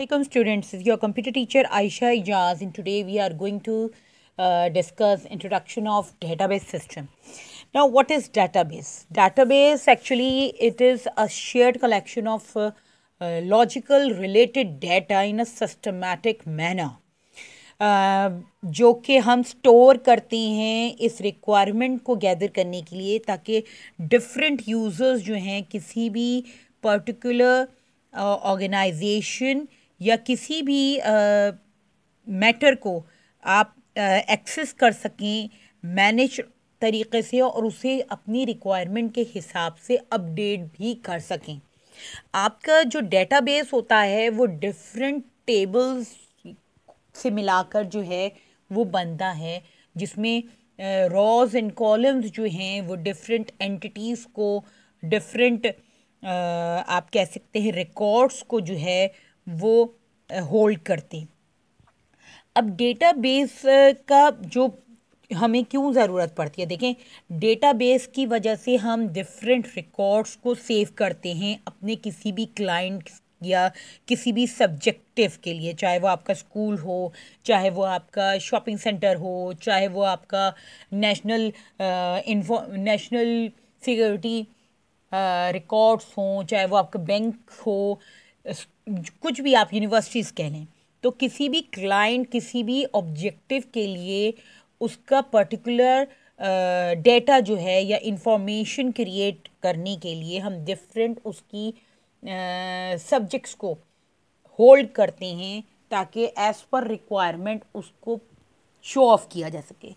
Welcome students, this is your computer teacher Aisha Ijaz and today we are going to uh, discuss introduction of database system. Now what is database? Database actually it is a shared collection of uh, uh, logical related data in a systematic manner. जो कि हम store करते हैं इस requirement को gather करने के लिए ताकि डिफरेंट यूज़र्स जो हैं किसी भी पर्टिकुलर ऑर्गेनाइजेशन uh, या किसी भी मैटर को आप एक्सेस कर सकें मैनेज तरीके से और उसे अपनी रिक्वायरमेंट के हिसाब से अपडेट भी कर सकें आपका जो डेटाबेस होता है वो डिफरेंट टेबल्स से मिलाकर जो है वो बनता है जिसमें रॉज एंड कॉलम्स जो हैं वो डिफरेंट एंटिटीज़ को डिफरेंट आप कह सकते हैं रिकॉर्ड्स को जो है वो होल्ड करती अब डेटा बेस का जो हमें क्यों ज़रूरत पड़ती है देखें डेटा बेस की वजह से हम डिफरेंट रिकॉर्ड्स को सेव करते हैं अपने किसी भी क्लाइंट या किसी भी सब्जेक्टिव के लिए चाहे वो आपका स्कूल हो चाहे वो आपका शॉपिंग सेंटर हो चाहे वो आपका national info national security records हों चाहे वो आपका बैंक हो कुछ भी आप यूनिवर्सिटीज़ कह लें तो किसी भी क्लाइंट किसी भी ऑब्जेक्टिव के लिए उसका पर्टिकुलर डेटा uh, जो है या इंफॉर्मेशन क्रिएट करने के लिए हम डिफरेंट उसकी सब्जेक्ट्स uh, को होल्ड करते हैं ताकि एज़ पर रिक्वायरमेंट उसको शो ऑफ किया जा सके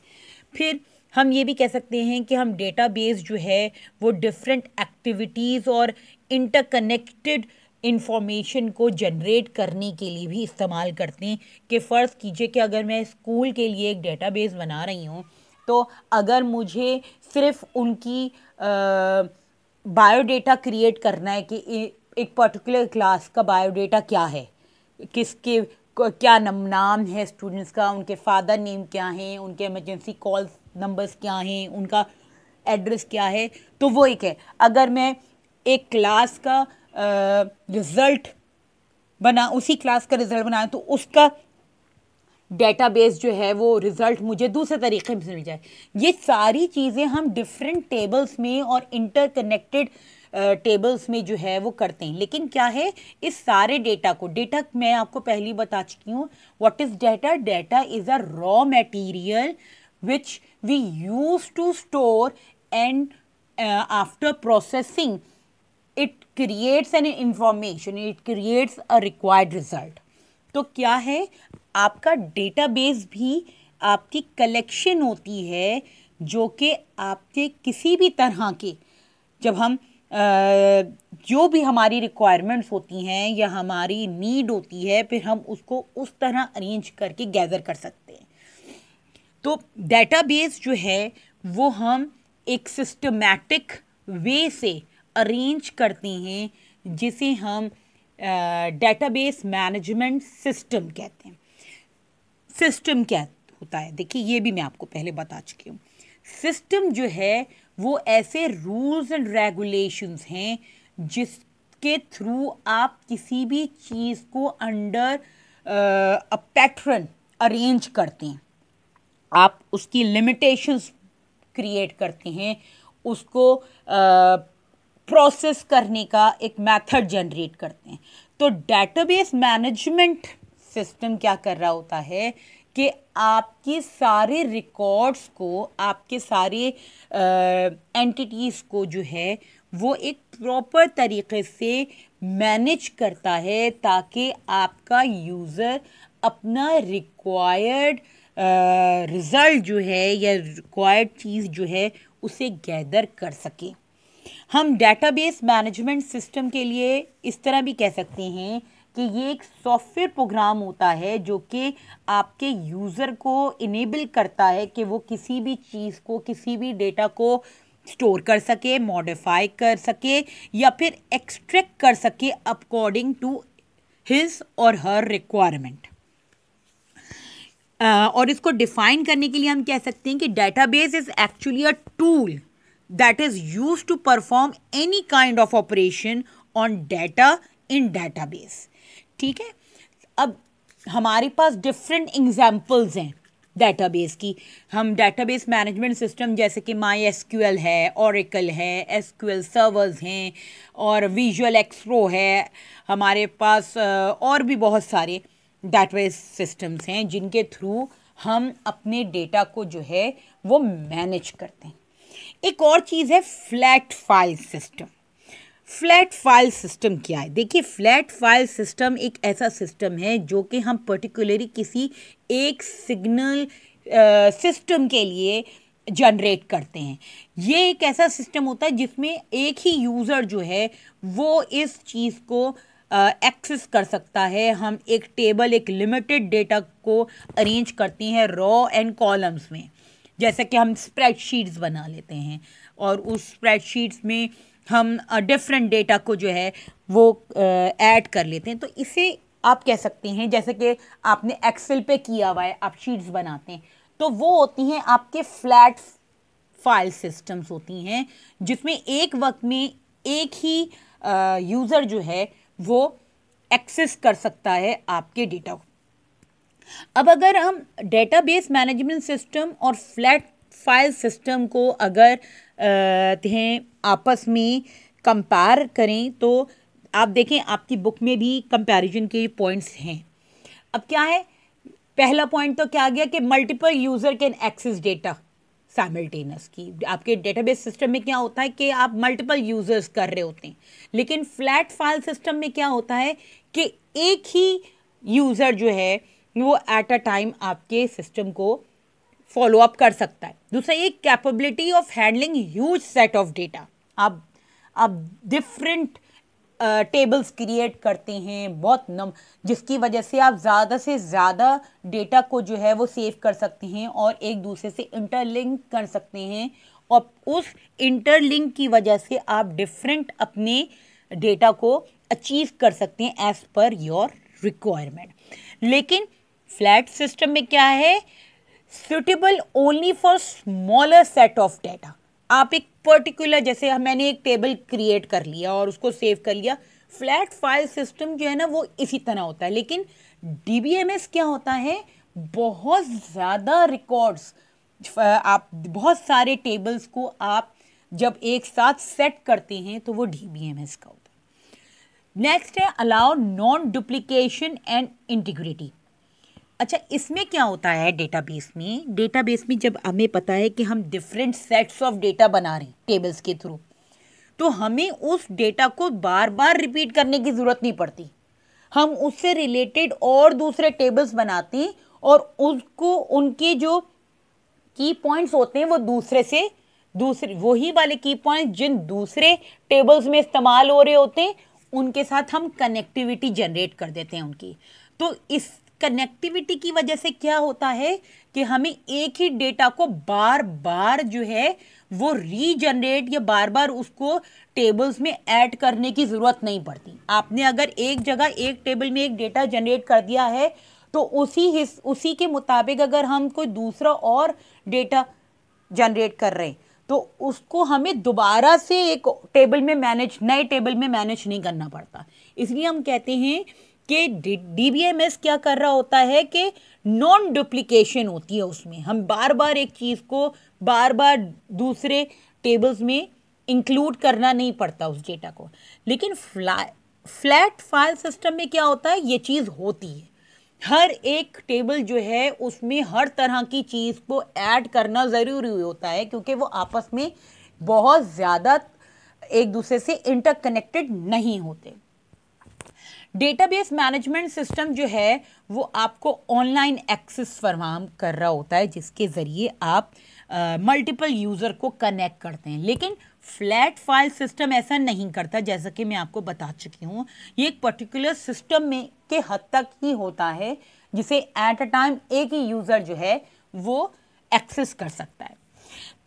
फिर हम ये भी कह सकते हैं कि हम डेटाबेस जो है वो डिफरेंट एक्टिविटीज़ और इंटरकनेक्टेड uh, इन्फॉर्मेशन को जनरेट करने के लिए भी इस्तेमाल करते हैं कि फ़र्ज़ कीजिए कि अगर मैं स्कूल के लिए एक डेटाबेस बना रही हूँ तो अगर मुझे सिर्फ उनकी बायोडेटा क्रिएट करना है कि एक पर्टिकुलर क्लास का बायोडेटा क्या है किसके क्या नम नाम है स्टूडेंट्स का उनके फादर नेम क्या हैं उनके इमरजेंसी कॉल नंबर्स क्या हैं उनका एड्रेस क्या है तो वो एक है अगर मैं एक क्लास का रिज़ल्ट बना उसी क्लास का रिज़ल्ट बनाया तो उसका डेटाबेस जो है वो रिज़ल्ट मुझे दूसरे तरीके से मिल जाए ये सारी चीज़ें हम डिफरेंट टेबल्स में और इंटरकनेक्टेड टेबल्स में जो है वो करते हैं लेकिन क्या है इस सारे डेटा को डेटा मैं आपको पहली बता चुकी हूँ what is data data is a raw material which we use to store and after processing it creates an information it creates a required result तो क्या है आपका डेटाबेस भी आपकी कलेक्शन होती है जो कि आपके किसी भी तरह के जब हम जो भी हमारी रिक्वायरमेंट्स होती हैं या हमारी नीड होती है फिर हम उसको उस तरह अरेंज करके गैदर कर सकते हैं तो डेटाबेस जो है वो हम एक सिस्टमेटिक वे से अरेंज करते हैं जिसे हम डेटाबेस मैनेजमेंट सिस्टम कहते हैं सिस्टम क्या होता है देखिए ये भी मैं आपको पहले बता चुकी हूँ सिस्टम जो है वो ऐसे रूल्स एंड रेगुलेशंस हैं जिसके थ्रू आप किसी भी चीज़ को अंडर अ पैटर्न अरेंज करते हैं आप उसकी लिमिटेशंस क्रिएट करते हैं उसको uh, प्रोसेस करने का एक मेथड जनरेट करते हैं तो डेटाबेस मैनेजमेंट सिस्टम क्या कर रहा होता है कि आपके सारे रिकॉर्ड्स को आपके सारे एंटिटीज़ को जो है वो एक प्रॉपर तरीके से मैनेज करता है ताकि आपका यूज़र अपना रिक्वायर्ड रिज़ल्ट जो है या रिक्वायर्ड चीज़ जो है उसे गैदर कर सके हम डेटाबेस मैनेजमेंट सिस्टम के लिए इस तरह भी कह सकते हैं कि ये एक सॉफ्टवेयर प्रोग्राम होता है जो कि आपके यूज़र को इनेबल करता है कि वो किसी भी चीज़ को किसी भी डेटा को स्टोर कर सके मॉडिफाई कर सके या फिर एक्सट्रैक्ट कर सके अकॉर्डिंग टू हिज और हर रिक्वायरमेंट और इसको डिफाइन करने के लिए हम कह सकते हैं कि database is actually a tool that is used to perform any kind of operation on data in database ठीक है अब हमारे पास डिफरेंट एग्जाम्पल्स हैं डेटाबेस की हम डेटाबेस मैनेजमेंट सिस्टम जैसे कि माई एस क्यू एल है औरिकल है एस क्यू एल सर्वर्स हैं और विजुअल एक्सप्रो है हमारे पास और भी बहुत सारे डेटाबेस सिस्टम्स हैं जिनके थ्रू हम अपने डेटा को जो है वो मैनेज करते हैं एक और चीज़ है flat file system flat file system क्या है देखिए फ्लैट फाइल सिस्टम एक ऐसा सिस्टम है जो कि हम पर्टिकुलरली किसी एक सिग्नल सिस्टम के लिए जनरेट करते हैं ये एक ऐसा सिस्टम होता है जिसमें एक ही यूज़र जो है वो इस चीज़ को एक्सेस कर सकता है हम एक टेबल एक लिमिटेड डेटा को अरेंज करते हैं रॉ एंड कॉलम्स में जैसे कि हम स्प्रेडशीट्स बना लेते हैं और उस स्प्रेडशीट्स में हम डिफरेंट डेटा को जो है वो ऐड कर लेते हैं तो इसे आप कह सकते हैं जैसे कि आपने एक्सेल पे किया हुआ है आप शीट्स बनाते हैं तो वो होती हैं आपके फ्लैट फाइल सिस्टम्स होती हैं जिसमें एक वक्त में एक ही यूज़र जो है वो एक्सेस कर सकता है आपके डेटा को अब अगर हम डेटाबेस मैनेजमेंट सिस्टम और फ्लैट फाइल सिस्टम को अगर हैं आपस में कंपेयर करें तो आप देखें आपकी बुक में भी कंपैरिजन के पॉइंट्स हैं अब क्या है पहला पॉइंट तो क्या आ गया कि multiple user can access data simultaneous की आपके डेटाबेस सिस्टम में क्या होता है कि आप मल्टीपल यूज़र्स कर रहे होते हैं लेकिन फ्लैट फाइल सिस्टम में क्या होता है कि एक ही यूज़र जो है वो एट अ टाइम आपके सिस्टम को फॉलो अप कर सकता है दूसरा ये capability of handling huge set of data आप आप डिफरेंट टेबल्स क्रिएट करते हैं बहुत नम जिसकी वजह से आप ज़्यादा से ज़्यादा डेटा को जो है वो सेव कर सकते हैं और एक दूसरे से इंटरलिंक कर सकते हैं और उस इंटरलिंक की वजह से आप डिफरेंट अपने डेटा को अचीव कर सकते हैं एज़ पर योर रिक्वायरमेंट लेकिन फ्लैट सिस्टम में क्या है suitable only for smaller set of data आप एक पर्टिकुलर जैसे मैंने एक टेबल क्रिएट कर लिया और उसको सेव कर लिया फ्लैट फाइल सिस्टम जो है ना वो इसी तरह होता है लेकिन डी क्या होता है बहुत ज़्यादा रिकॉर्ड्स आप बहुत सारे टेबल्स को आप जब एक साथ सेट करते हैं तो वो डी का होता है नेक्स्ट है allow non duplication and integrity अच्छा इसमें क्या होता है डेटाबेस में डेटाबेस में जब हमें पता है कि हम डिफरेंट सेट्स ऑफ डेटा बना रहे हैं टेबल्स के थ्रू तो हमें उस डेटा को बार बार रिपीट करने की ज़रूरत नहीं पड़ती हम उससे रिलेटेड और दूसरे टेबल्स बनाते हैं और उसको उनके जो की पॉइंट्स होते हैं वो दूसरे से दूसरे वही वाले की पॉइंट जिन दूसरे टेबल्स में इस्तेमाल हो रहे होते हैं उनके साथ हम कनेक्टिविटी जनरेट कर देते हैं उनकी तो इस कनेक्टिविटी की वजह से क्या होता है कि हमें एक ही डेटा को बार बार जो है वो रीजनरेट या बार बार उसको टेबल्स में ऐड करने की ज़रूरत नहीं पड़ती आपने अगर एक जगह एक टेबल में एक डेटा जनरेट कर दिया है तो उसी हिस उसी के मुताबिक अगर हम कोई दूसरा और डेटा जनरेट कर रहे हैं तो उसको हमें दोबारा से एक टेबल में मैनेज नए टेबल में मैनेज नहीं करना पड़ता इसलिए हम कहते हैं कि डीबीएमएस क्या कर रहा होता है कि नॉन डुप्लीकेशन होती है उसमें हम बार बार एक चीज़ को बार बार दूसरे टेबल्स में इंक्लूड करना नहीं पड़ता उस डेटा को लेकिन फ्ला फ्लैट फाइल सिस्टम में क्या होता है ये चीज़ होती है हर एक टेबल जो है उसमें हर तरह की चीज़ को ऐड करना ज़रूरी होता है क्योंकि वो आपस में बहुत ज़्यादा एक दूसरे से इंटरकनेक्टेड नहीं होते डेटाबेस मैनेजमेंट सिस्टम जो है वो आपको ऑनलाइन एक्सेस फरवाम कर रहा होता है जिसके ज़रिए आप मल्टीपल uh, यूज़र को कनेक्ट करते हैं लेकिन फ्लैट फाइल सिस्टम ऐसा नहीं करता जैसा कि मैं आपको बता चुकी हूँ ये एक पर्टिकुलर सिस्टम में के हद तक ही होता है जिसे एट अ टाइम एक ही यूज़र जो है वो एक्सेस कर सकता है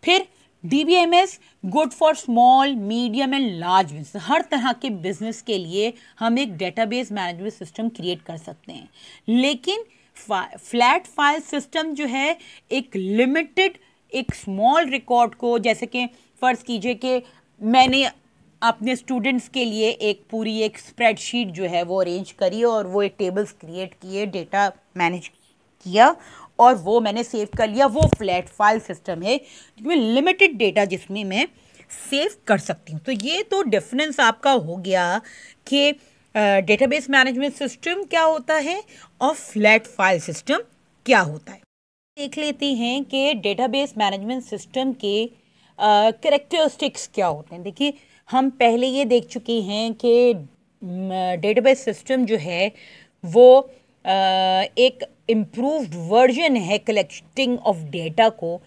फिर DBMS good for small medium and large business हर तरह के बिजनेस के लिए हम एक डेटाबेस मैनेजमेंट सिस्टम क्रिएट कर सकते हैं लेकिन फ्लैट फाइल सिस्टम जो है एक लिमिटेड एक स्मॉल रिकॉर्ड को जैसे कि फ़र्ज़ कीजिए कि मैंने अपने स्टूडेंट्स के लिए एक पूरी एक स्प्रेडशीट जो है वो अरेंज करी और वो एक टेबल्स क्रिएट किए डेटा मैनेज किया और वो मैंने सेव कर लिया वो फ्लैट फाइल सिस्टम है जिसमें लिमिटेड डेटा जिसमें मैं सेव कर सकती हूँ तो ये तो डिफरेंस आपका हो गया कि डेटाबेस मैनेजमेंट सिस्टम क्या होता है और फ्लैट फाइल सिस्टम क्या होता है देख लेते हैं कि डेटाबेस मैनेजमेंट सिस्टम के करेक्टरिस्टिक्स uh, क्या होते हैं देखिए हम पहले ये देख चुके हैं कि डेटाबेस सिस्टम जो है वो एक इम्प्रूव्ड वर्जन है कलेक्टिंग ऑफ डेटा को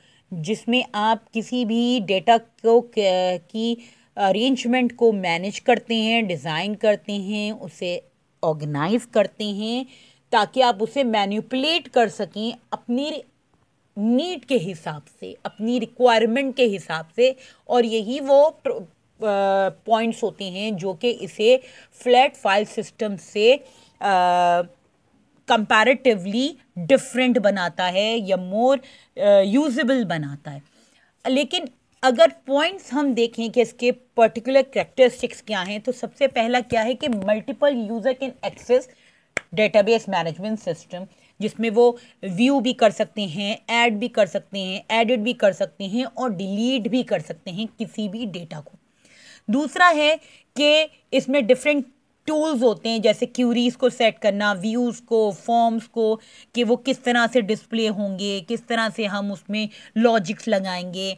जिसमें आप किसी भी डेटा को की अरेंजमेंट को मैनेज करते हैं डिज़ाइन करते हैं उसे ऑर्गेनाइज करते हैं ताकि आप उसे मैन्यूपलेट कर सकें अपनी नीड के हिसाब से अपनी रिक्वायरमेंट के हिसाब से और यही वो पॉइंट्स होते हैं जो कि इसे फ्लैट फाइल सिस्टम से आ, कंपैरेटिवली डिफरेंट बनाता है या मोर यूज़बल uh, बनाता है लेकिन अगर पॉइंट्स हम देखें कि इसके पर्टिकुलर करेक्टरिस्टिक्स क्या हैं तो सबसे पहला क्या है कि multiple user can access database management system जिसमें वो व्यू भी कर सकते हैं ऐड भी कर सकते हैं एडिट भी कर सकते हैं और डिलीट भी कर सकते हैं किसी भी डेटा को दूसरा है कि इसमें डिफरेंट टूल्स होते हैं जैसे क्यूरीज को सेट करना व्यूज़ को फॉर्म्स को कि वो किस तरह से डिस्प्ले होंगे किस तरह से हम उसमें लॉजिक्स लगाएंगे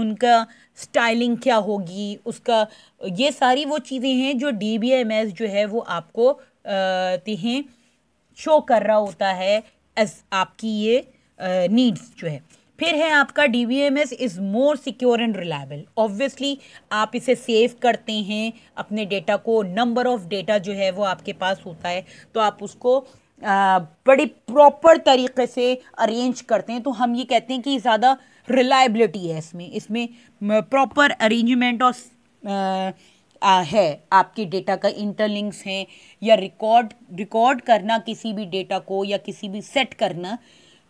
उनका स्टाइलिंग क्या होगी उसका ये सारी वो चीज़ें हैं जो डी बी एम एस जो है वो आपको हैं शो कर रहा होता है एस आपकी ये नीड्स जो है फिर है आपका D V M S is more secure and reliable obviously आप इसे सेव करते हैं अपने डेटा को नंबर ऑफ़ डेटा जो है वो आपके पास होता है तो आप उसको आ, बड़ी प्रॉपर तरीके से अरेंज करते हैं तो हम ये कहते हैं कि ज़्यादा रिलायबिलिटी है इसमें इसमें प्रॉपर अरेंजमेंट और आ, है आपके डेटा का इंटरलिंक्स हैं या रिकॉर्ड रिकॉर्ड करना किसी भी डेटा को या किसी भी सेट करना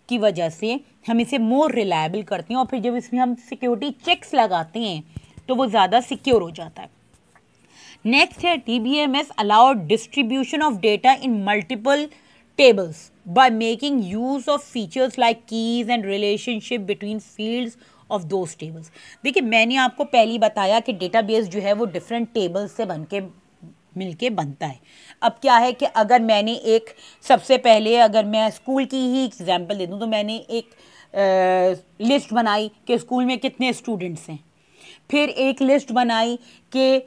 की वजह से हम इसे मोर रिलायबल करते हैं और फिर जब इसमें हम सिक्योरिटी चेक्स लगाते हैं तो वो ज़्यादा सिक्योर हो जाता है नेक्स्ट है T B M S allowed distribution of data in multiple tables by making use of features like keys and relationship between fields of those tables देखिए मैंने आपको पहले बताया कि डेटाबेस जो है वो डिफरेंट टेबल्स से बन के मिलके बनता है अब क्या है कि अगर मैंने एक सबसे पहले अगर मैं स्कूल की ही एग्ज़ाम्पल दे दूँ तो मैंने एक आ, लिस्ट बनाई कि स्कूल में कितने स्टूडेंट्स हैं फिर एक लिस्ट बनाई कि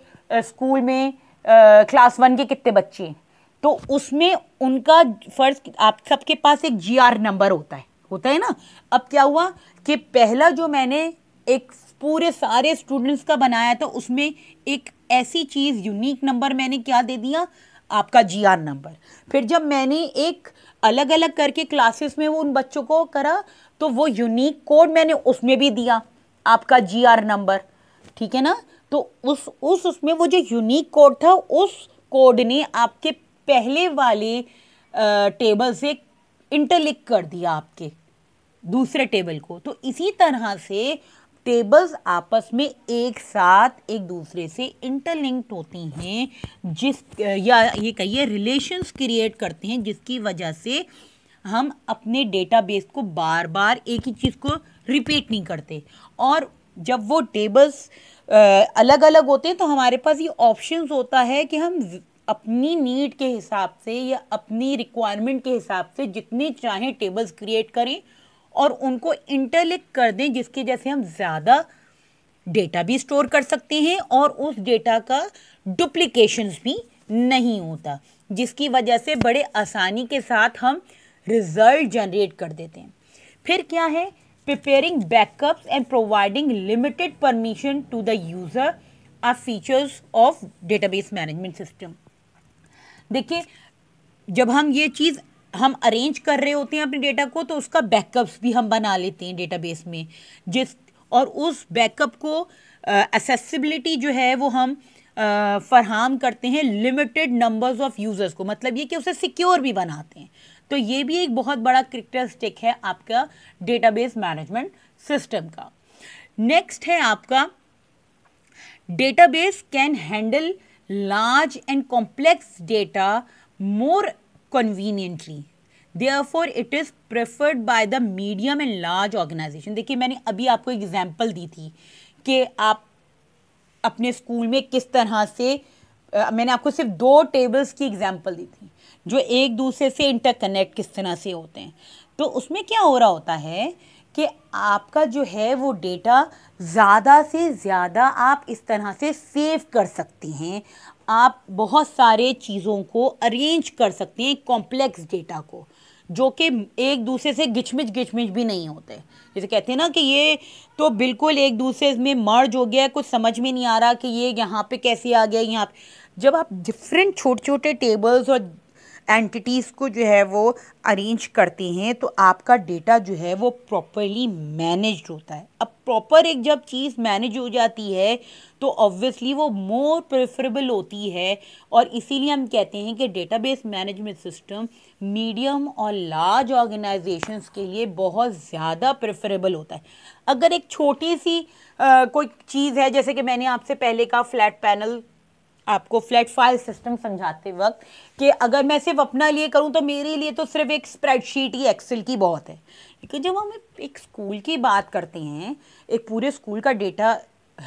स्कूल में आ, क्लास वन के कितने बच्चे हैं तो उसमें उनका फ़र्ज आप सबके पास एक जी नंबर होता है होता है ना अब क्या हुआ कि पहला जो मैंने एक पूरे सारे स्टूडेंट्स का बनाया था उसमें एक ऐसी चीज़ यूनिक नंबर मैंने क्या दे दिया आपका जी नंबर फिर जब मैंने एक अलग अलग करके क्लासेस में वो उन बच्चों को करा तो वो यूनिक कोड मैंने उसमें भी दिया आपका जी नंबर ठीक है ना तो उस उस उसमें वो जो यूनिक कोड था उस कोड ने आपके पहले वाले टेबल से इंटरलिक कर दिया आपके दूसरे टेबल को तो इसी तरह से टेबल्स आपस में एक साथ एक दूसरे से इंटरलिंक्ड होती हैं जिस या ये कहिए रिलेशंस क्रिएट करते हैं जिसकी वजह से हम अपने डेटाबेस को बार बार एक ही चीज़ को रिपीट नहीं करते और जब वो टेबल्स अलग अलग होते हैं तो हमारे पास ये ऑप्शन होता है कि हम अपनी नीड के हिसाब से या अपनी रिक्वायरमेंट के हिसाब से जितने चाहें टेबल्स क्रिएट करें और उनको इंटरलिंक कर दें जिसके जैसे हम ज़्यादा डेटा भी स्टोर कर सकते हैं और उस डेटा का डुप्लिकेशंस भी नहीं होता जिसकी वजह से बड़े आसानी के साथ हम रिज़ल्ट जनरेट कर देते हैं फिर क्या है preparing backups and providing limited permission to the user are features of database management system देखिए जब हम ये चीज़ हम अरेंज कर रहे होते हैं अपने डेटा को तो उसका बैकअप्स भी हम बना लेते हैं डेटाबेस में जिस और उस बैकअप को असेसिबिलिटी uh, जो है वो हम uh, फरहम करते हैं लिमिटेड नंबर्स ऑफ़ यूज़र्स को मतलब ये कि उसे सिक्योर भी बनाते हैं तो ये भी एक बहुत बड़ा क्रिक्टरिस्टिक है आपका डेटाबेस मैनेजमेंट सिस्टम का नेक्स्ट है आपका database can handle large and complex data more conveniently Therefore, it is preferred by the medium and large organization देखिए मैंने अभी आपको एग्जाम्पल दी थी कि आप अपने स्कूल में किस तरह से आ, मैंने आपको सिर्फ दो टेबल्स की एग्जाम्पल दी थी जो एक दूसरे से interconnect किस तरह से होते हैं तो उसमें क्या हो रहा होता है कि आपका जो है वो डेटा ज़्यादा से ज़्यादा आप इस तरह से सेव कर सकती हैं आप बहुत सारे चीज़ों को अरेंज कर सकते हैं कॉम्प्लेक्स डेटा को जो कि एक दूसरे से गिचमिच गिचमिच भी नहीं होते जैसे कहते हैं ना कि ये तो बिल्कुल एक दूसरे में मर्ज हो गया है कुछ समझ में नहीं आ रहा कि ये यहाँ पे कैसे आ गया यहाँ पे जब आप डिफरेंट छोटे छोटे टेबल्स और एंटिटीज़ को जो है वो अरेंज करते हैं तो आपका डेटा जो है वो प्रॉपरली मैनेज होता है अब प्रॉपर एक जब चीज़ मैनेज हो जाती है तो ऑब्वियसली वो मोर प्रेफरेबल होती है और इसीलिए हम कहते हैं कि डेटाबेस मैनेजमेंट सिस्टम मीडियम और लार्ज ऑर्गेनाइजेशंस के लिए बहुत ज़्यादा प्रेफरेबल होता है अगर एक छोटी सी आ, कोई चीज़ है जैसे कि मैंने आपसे पहले कहा फ्लैट पैनल आपको फ्लैट फाइल सिस्टम समझाते वक्त कि अगर मैं सिर्फ अपना लिए करूं तो मेरे लिए तो सिर्फ एक स्प्रेडशीट ही एक्सेल की बहुत है लेकिन जब हम एक स्कूल की बात करते हैं एक पूरे स्कूल का डेटा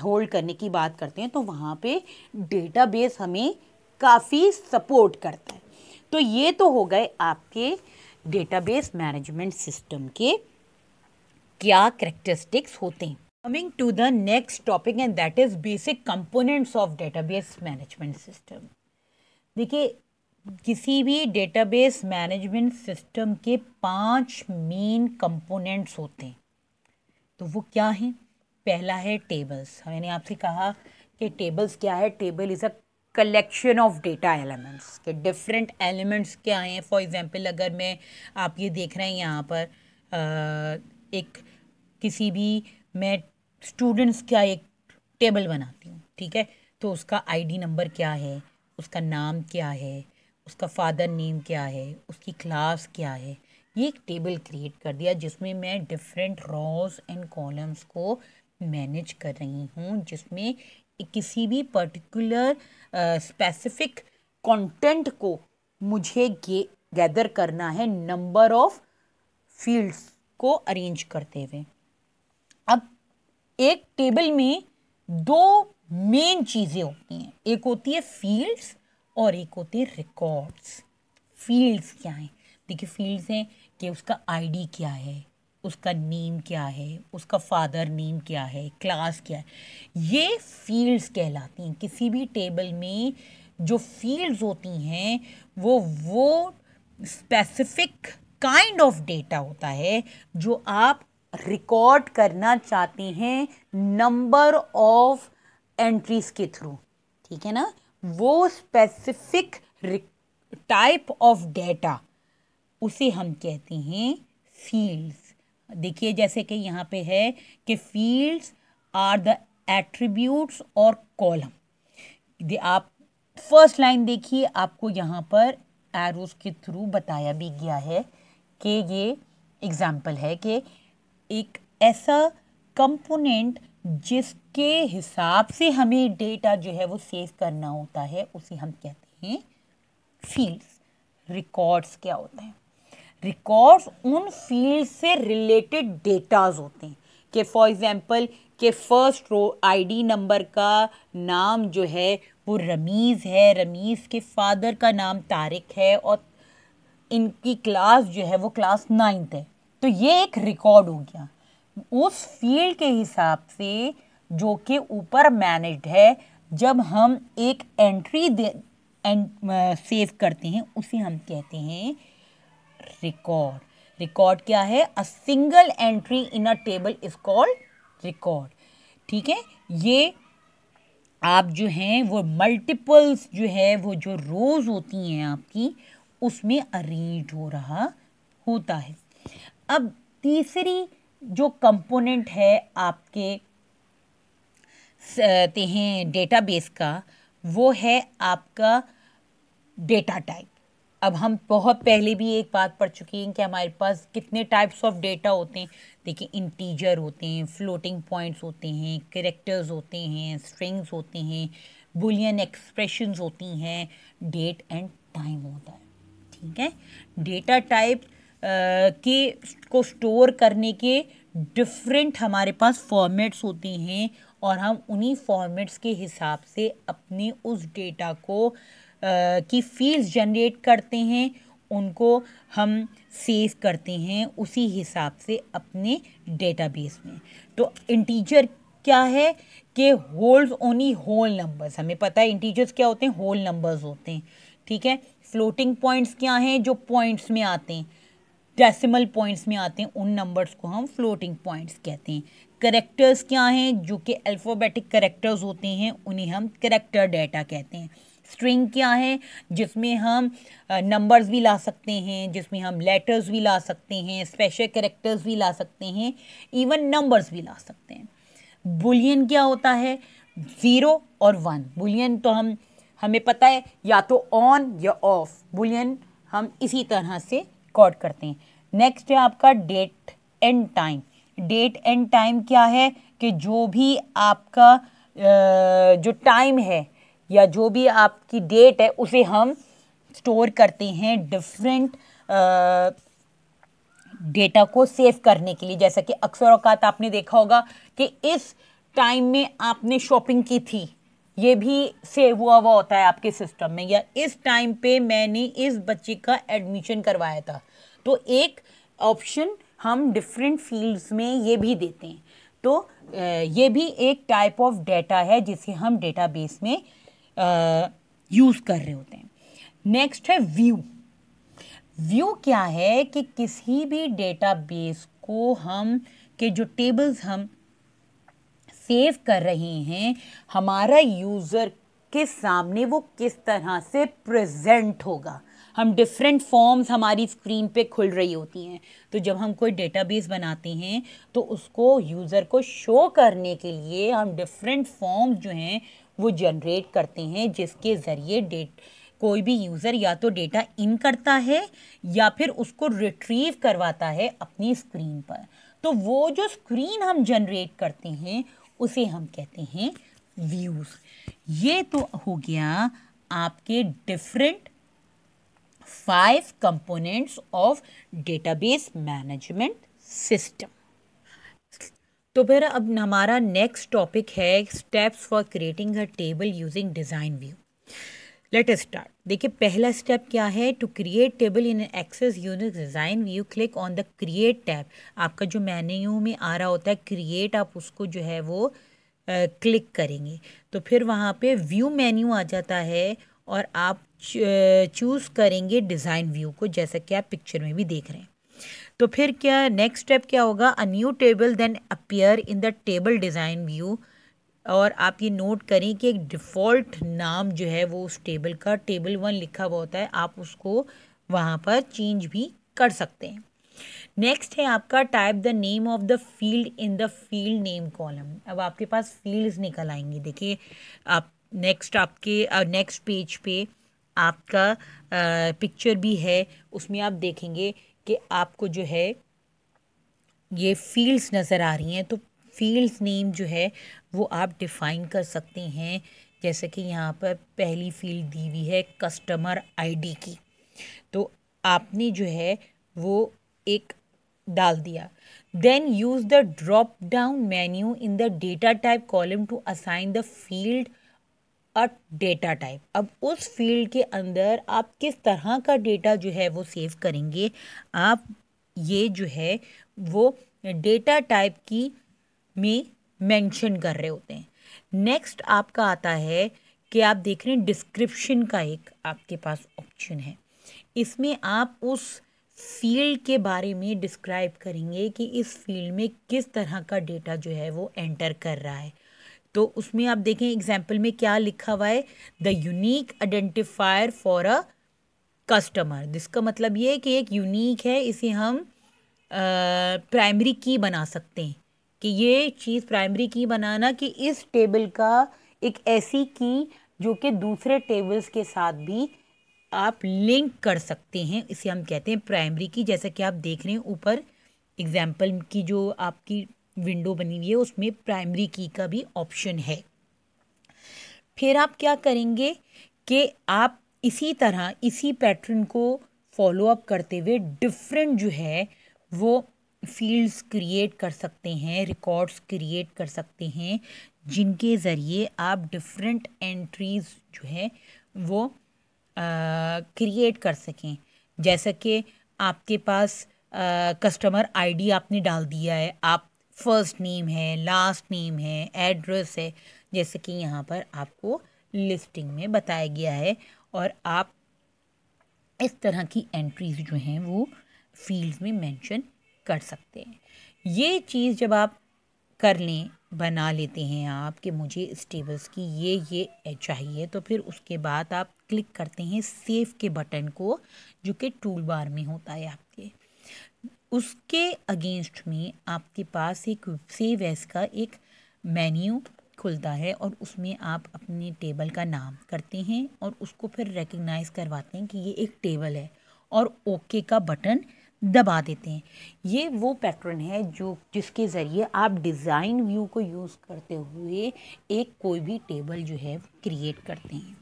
होल्ड करने की बात करते हैं तो वहाँ पे डेटाबेस हमें काफ़ी सपोर्ट करता है तो ये तो हो गए आपके डेटाबेस मैनेजमेंट सिस्टम के क्या करेक्टरिस्टिक्स होते हैं coming to the next topic and that is basic components of database management system देखिए किसी भी डेटाबेस मैनेजमेंट सिस्टम के पांच मेन कंपोनेंट्स होते हैं तो वो क्या हैं पहला है टेबल्स मैंने आपसे कहा कि टेबल्स क्या है table is a collection of data elements के डिफरेंट एलिमेंट्स क्या हैं फॉर एग्जांपल अगर मैं आप ये देख रहे हैं यहाँ पर आ, एक किसी भी मैं स्टूडेंट्स का एक टेबल बनाती हूँ ठीक है तो उसका आईडी नंबर क्या है उसका नाम क्या है उसका फादर नेम क्या है उसकी क्लास क्या है ये एक टेबल क्रिएट कर दिया जिसमें मैं डिफरेंट रॉज एंड कॉलम्स को मैनेज कर रही हूँ जिसमें किसी भी पर्टिकुलर स्पेसिफिक कंटेंट को मुझे गैदर करना है नंबर ऑफ फील्ड्स को अरेंज करते हुए एक टेबल में दो मेन चीज़ें होती हैं एक होती है फील्ड्स और एक होती है रिकॉर्ड्स फील्ड्स क्या हैं देखिए फील्ड्स हैं कि उसका आईडी क्या है उसका नेम क्या है उसका फादर नेम क्या है क्लास क्या है ये फील्ड्स कहलाती हैं किसी भी टेबल में जो फील्ड्स होती हैं वो वो स्पेसिफिक काइंड ऑफ डेटा होता है जो आप रिकॉर्ड करना चाहते हैं नंबर ऑफ एंट्रीज के थ्रू ठीक है ना वो स्पेसिफिक टाइप ऑफ डेटा उसे हम कहते हैं फील्ड्स देखिए जैसे कि यहाँ पे है कि फील्ड्स आर द एट्रीब्यूट्स और कॉलम आप फर्स्ट लाइन देखिए आपको यहाँ पर एरोस के थ्रू बताया भी गया है कि ये एग्ज़ाम्पल है कि एक ऐसा कंपोनेंट जिसके हिसाब से हमें डेटा जो है वो सेव करना होता है उसे हम कहते हैं फील्ड्स रिकॉर्ड्स क्या होते हैं रिकॉर्ड्स उन फील्ड से रिलेटेड डेटाज होते हैं कि फॉर एग्ज़ाम्पल के फर्स्ट रो आईडी नंबर का नाम जो है वो रमीज़ है रमीज़ के फादर का नाम तारिक है और इनकी क्लास जो है वो क्लास नाइन्थ है तो ये एक रिकॉर्ड हो गया उस फील्ड के हिसाब से जो कि ऊपर मैनेज्ड है जब हम एक एंट्री दे एंट, सेव करते हैं उसे हम कहते हैं रिकॉर्ड रिकॉर्ड क्या है a single entry in a table is called record ठीक है ये आप जो हैं वो मल्टीपल्स जो है वो जो रोज़ होती हैं आपकी उसमें अरेंज हो रहा होता है अब तीसरी जो कंपोनेंट है आपके ते हैं डेटाबेस का वो है आपका डेटा टाइप अब हम बहुत पहले भी एक बात पढ़ चुके हैं कि हमारे पास कितने टाइप्स ऑफ डेटा होते हैं देखिए इंटीजर होते हैं फ्लोटिंग पॉइंट्स होते हैं करेक्टर्स होते हैं स्ट्रिंग्स होते हैं बुलियन एक्सप्रेशंस होती हैं डेट एंड टाइम होता है ठीक है डेटा टाइप के को स्टोर करने के डिफरेंट हमारे पास फॉर्मेट्स होते हैं और हम उन्हीं फॉर्मेट्स के हिसाब से अपने उस डेटा को आ, की फील्ड्स जनरेट करते हैं उनको हम सेव करते हैं उसी हिसाब से अपने डेटाबेस में तो इंटीजर क्या है कि होल्ड ओनली होल नंबर्स हमें पता है इंटीजर्स क्या होते हैं होल नंबर्स होते हैं ठीक है फ्लोटिंग पॉइंट्स क्या हैं जो पॉइंट्स में आते हैं डेसिमल पॉइंट्स में आते हैं उन नंबर्स को हम फ्लोटिंग पॉइंट्स कहते हैं करेक्टर्स क्या हैं जो कि अल्फ़ोबेटिक करेक्टर्स होते हैं उन्हें हम करेक्टर डेटा कहते हैं स्ट्रिंग क्या है जिसमें हम नंबर्स भी ला सकते हैं जिसमें हम लेटर्स भी ला सकते हैं स्पेशल करेक्टर्स भी ला सकते हैं इवन नंबर्स भी ला सकते हैं बुलियन क्या होता है ज़ीरो और वन बुलियन तो हम हमें पता है या तो ऑन या ऑफ बुलियन हम इसी तरह से रिकॉर्ड करते हैं नेक्स्ट है आपका date and time date and time क्या है कि जो भी आपका जो टाइम है या जो भी आपकी डेट है उसे हम स्टोर करते हैं डिफरेंट डेटा को सेव करने के लिए जैसा कि अक्सर अवकात आपने देखा होगा कि इस टाइम में आपने शॉपिंग की थी ये भी सेव हुआ हुआ होता है आपके सिस्टम में या इस टाइम पे मैंने इस बच्चे का एडमिशन करवाया था तो एक ऑप्शन हम डिफरेंट फील्ड्स में ये भी देते हैं तो ये भी एक टाइप ऑफ डेटा है जिसे हम डेटाबेस में यूज़ कर रहे होते हैं नेक्स्ट है व्यू व्यू क्या है कि किसी भी डेटाबेस को हम के जो टेबल्स हम सेव कर रहे हैं हमारा यूज़र के सामने वो किस तरह से प्रेजेंट होगा हम डिफरेंट फॉर्म्स हमारी स्क्रीन पे खुल रही होती हैं तो जब हम कोई डेटाबेस बनाते हैं तो उसको यूज़र को शो करने के लिए हम डिफरेंट फॉर्म्स जो हैं वो जनरेट करते हैं जिसके ज़रिए डेट कोई भी यूज़र या तो डेटा इन करता है या फिर उसको रिट्रीव करवाता है अपनी स्क्रीन पर तो वो जो स्क्रीन हम जनरेट करते हैं उसे हम कहते हैं व्यूज़ ये तो हो गया आपके different five components of database management system तो फिर अब हमारा नेक्स्ट टॉपिक है steps for creating a table using design view let's start देखिए पहला स्टेप क्या है to create table in access Unix design you click on the create tab आपका जो मेन्यू में आ रहा होता है क्रिएट आप उसको जो है वो क्लिक uh, करेंगे तो फिर वहाँ पे व्यू मेन्यू आ जाता है और आप चूज़ करेंगे डिज़ाइन व्यू को जैसा कि आप पिक्चर में भी देख रहे हैं तो फिर क्या नेक्स्ट स्टेप क्या होगा a new table then appear in the table design view और आप ये नोट करें कि एक डिफ़ॉल्ट नाम जो है वो उस टेबल का टेबल वन लिखा हुआ होता है आप उसको वहाँ पर चेंज भी कर सकते हैं नेक्स्ट है आपका type the name of the field in the field name column अब आपके पास फील्ड्स निकल आएंगे देखिए आप नेक्स्ट आपके नेक्स्ट पेज पे आपका पिक्चर भी है उसमें आप देखेंगे कि आपको जो है ये फील्ड्स नज़र आ रही हैं तो फील्ड्स नेम जो है वो आप डिफ़ाइन कर सकते हैं जैसे कि यहाँ पर पहली फील्ड दी हुई है कस्टमर आईडी की तो आपने जो है वो एक डाल दिया then use the drop down menu in the data type column to assign the field a data type अब उस फील्ड के अंदर आप किस तरह का डेटा जो है वो सेव करेंगे आप ये जो है वो डेटा टाइप की में मेंशन कर रहे होते हैं नेक्स्ट आपका आता है कि आप देख रहे हैं डिस्क्रिप्शन का एक आपके पास ऑप्शन है इसमें आप उस फील्ड के बारे में डिस्क्राइब करेंगे कि इस फील्ड में किस तरह का डेटा जो है वो एंटर कर रहा है तो उसमें आप देखें एग्जाम्पल में क्या लिखा हुआ है the unique identifier for a customer जिसका मतलब ये है कि एक यूनिक है इसे हम प्राइमरी की बना सकते हैं कि ये चीज़ प्राइमरी की बनाना कि इस टेबल का एक ऐसी की जो कि दूसरे टेबल्स के साथ भी आप लिंक कर सकते हैं इसे हम कहते हैं प्राइमरी की जैसा कि आप देख रहे हैं ऊपर एग्जाम्पल की जो आपकी विंडो बनी हुई है उसमें प्राइमरी की का भी ऑप्शन है फिर आप क्या करेंगे कि आप इसी तरह इसी पैटर्न को फॉलो अप करते हुए डिफरेंट जो है वो फील्ड्स क्रिएट कर सकते हैं रिकॉर्ड्स क्रिएट कर सकते हैं जिनके ज़रिए आप डिफरेंट एंट्रीज़ जो है वो क्रिएट कर सकें जैसा कि आपके पास कस्टमर आईडी आपने डाल दिया है आप फर्स्ट नेम है लास्ट नेम है एड्रेस है जैसे कि यहाँ पर आपको लिस्टिंग में बताया गया है और आप इस तरह की एंट्रीज़ जो हैं वो फील्ड में मेंशन कर सकते हैं ये चीज़ जब आप कर लें बना लेते हैं आप कि मुझे इस टेबल्स की ये ये चाहिए तो फिर उसके बाद आप क्लिक करते हैं सेव के बटन को जो कि टूल बार में होता है आपके उसके अगेंस्ट में आपके पास एक सेव एस का एक मेन्यू खुलता है और उसमें आप अपने टेबल का नाम करते हैं और उसको फिर रिकग्नाइज करवाते हैं कि ये एक टेबल है और ओके का बटन दबा देते हैं ये वो पैटर्न है जो जिसके ज़रिए आप डिज़ाइन व्यू को यूज़ करते हुए एक कोई भी टेबल जो है क्रिएट करते हैं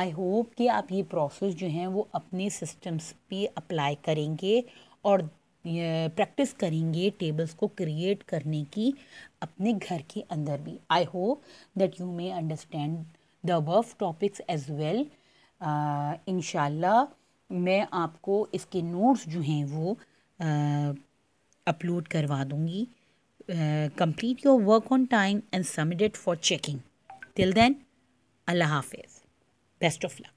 आई होप कि आप ये प्रोसेस जो है वो अपने सिस्टम्स पे अप्लाई करेंगे और प्रैक्टिस करेंगे टेबल्स को क्रिएट करने की अपने घर के अंदर भी I hope that you may understand the above topics as well in मैं आपको इसके नोट्स जो हैं वो अपलोड करवा दूँगी complete your work on time and submit for checking till then अल्लाह हाफिज़ बेस्ट ऑफ लक